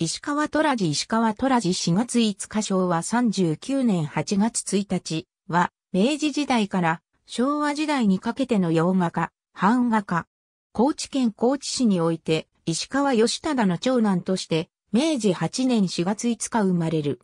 石川虎寺石川虎寺4月5日昭和39年8月1日は、明治時代から昭和時代にかけての洋画家、版画家。高知県高知市において、石川義忠の長男として、明治8年4月5日生まれる。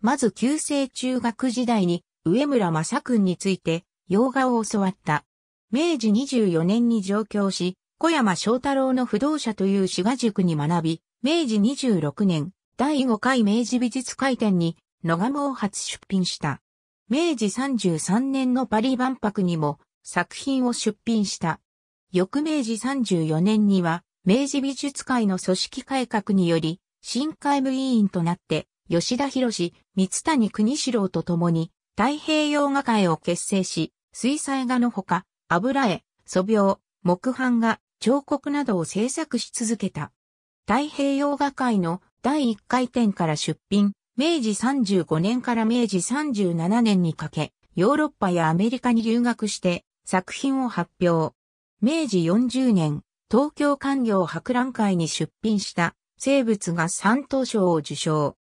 まず旧制中学時代に、上村正君について、洋画を教わった。明治24年に上京し、小山翔太郎の不動者という志賀塾に学び、明治26年、第5回明治美術会展に、野鴨を初出品した。明治33年のパリ万博にも作品を出品した。翌明治34年には、明治美術会の組織改革により、新会部委員となって、吉田博士、三谷国四郎と共に、太平洋画界を結成し、水彩画のほか、油絵、素描、木版画、彫刻などを制作し続けた。太平洋画界の第1回展から出品、明治35年から明治37年にかけ、ヨーロッパやアメリカに留学して作品を発表。明治40年、東京官業博覧会に出品した生物が三等賞を受賞。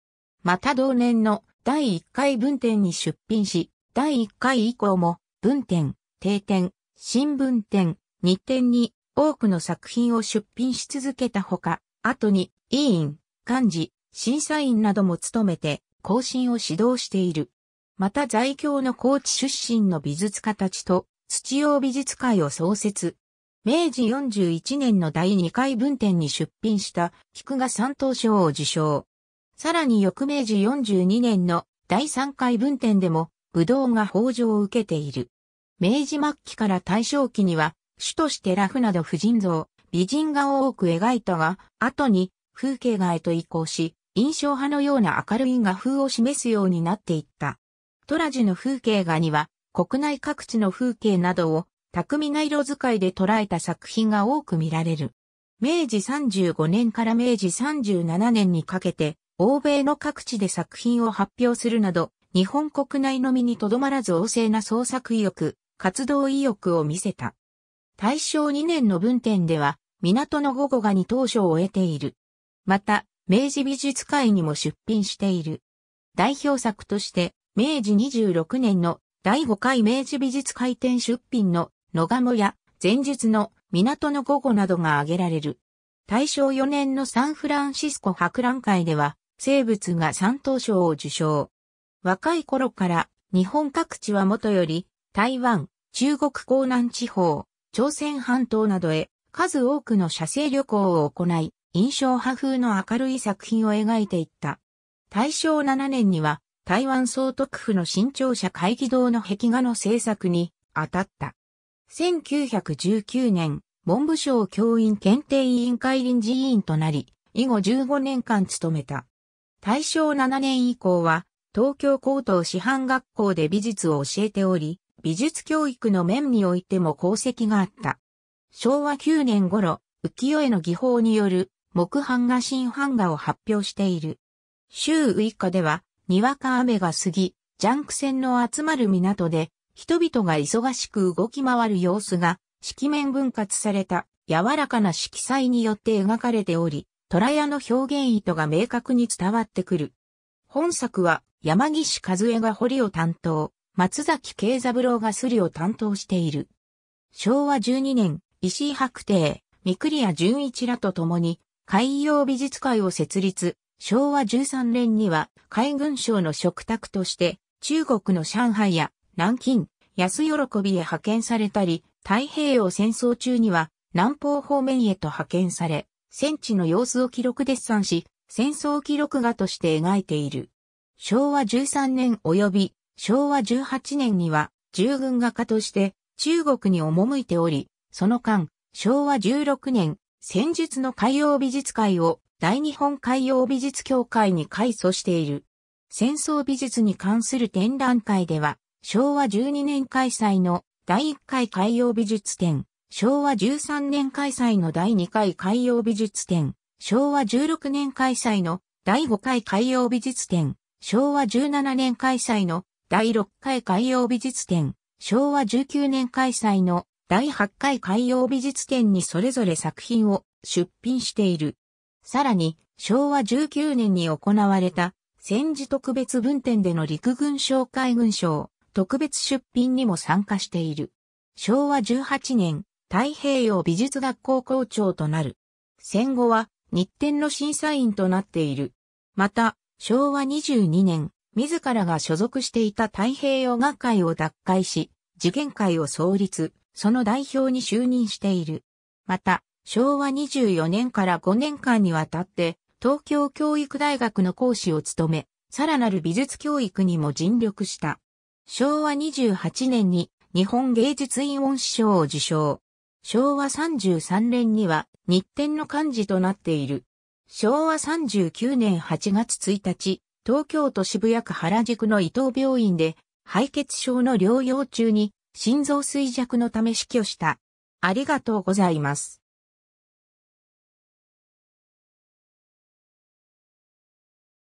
また同年の第1回文展に出品し、第1回以降も文展、定点、新聞展、日展に多くの作品を出品し続けたほか、後に、委員、幹事、審査員なども務めて、更新を指導している。また在京の高知出身の美術家たちと、土曜美術会を創設。明治41年の第2回文展に出品した菊が三等賞を受賞。さらに翌明治42年の第3回文展でも、武道が豊上を受けている。明治末期から大正期には、主としてラフなど婦人像、美人画を多く描いたが、後に風景画へと移行し、印象派のような明るい画風を示すようになっていった。トラジの風景画には、国内各地の風景などを巧みな色使いで捉えた作品が多く見られる。明治35年から明治37年にかけて、欧米の各地で作品を発表するなど、日本国内のみにとどまらず旺盛な創作意欲、活動意欲を見せた。大正2年の文典では、港の午後がに当初を得ている。また、明治美術会にも出品している。代表作として、明治26年の第5回明治美術会展出品の野鴨や前述の港の午後などが挙げられる。大正4年のサンフランシスコ博覧会では、生物が三等賞を受賞。若い頃から日本各地はもとより台湾、中国江南地方、朝鮮半島などへ数多くの写生旅行を行い、印象派風の明るい作品を描いていった。大正7年には、台湾総督府の新庁舎会議堂の壁画の制作に当たった。1919年、文部省教員検定委員会臨時委員となり、以後15年間務めた。大正7年以降は、東京高等師範学校で美術を教えており、美術教育の面においても功績があった。昭和9年頃、浮世絵の技法による木版画新版画を発表している。週6日では、にわか雨が過ぎ、ジャンク船の集まる港で、人々が忙しく動き回る様子が、色面分割された柔らかな色彩によって描かれており、虎屋の表現意図が明確に伝わってくる。本作は山岸和江が堀を担当、松崎慶三郎がすりを担当している。昭和12年、石井白帝、三栗純一らと共に、海洋美術会を設立、昭和13年には海軍省の嘱託として中国の上海や南京、安喜びへ派遣されたり、太平洋戦争中には南方方面へと派遣され、戦地の様子を記録デッサンし、戦争記録画として描いている。昭和13年及び昭和18年には従軍画家として中国に赴いており、その間、昭和16年、戦術の海洋美術会を大日本海洋美術協会に改組している。戦争美術に関する展覧会では、昭和12年開催の第1回海洋美術展、昭和13年開催の第2回海洋美術展、昭和16年開催の第5回海洋美術展、昭和17年開催の第6回海洋美術展、昭和19年開催の第8回海洋美術展にそれぞれ作品を出品している。さらに、昭和19年に行われた戦時特別文展での陸軍省海軍省特別出品にも参加している。昭和18年、太平洋美術学校校長となる。戦後は日展の審査員となっている。また、昭和22年、自らが所属していた太平洋学会を脱会し、受験会を創立。その代表に就任している。また、昭和24年から5年間にわたって、東京教育大学の講師を務め、さらなる美術教育にも尽力した。昭和28年に日本芸術院恩賞を受賞。昭和33年には日展の幹事となっている。昭和39年8月1日、東京都渋谷区原宿の伊藤病院で、敗血症の療養中に心臓衰弱のため死去した。ありがとうございます。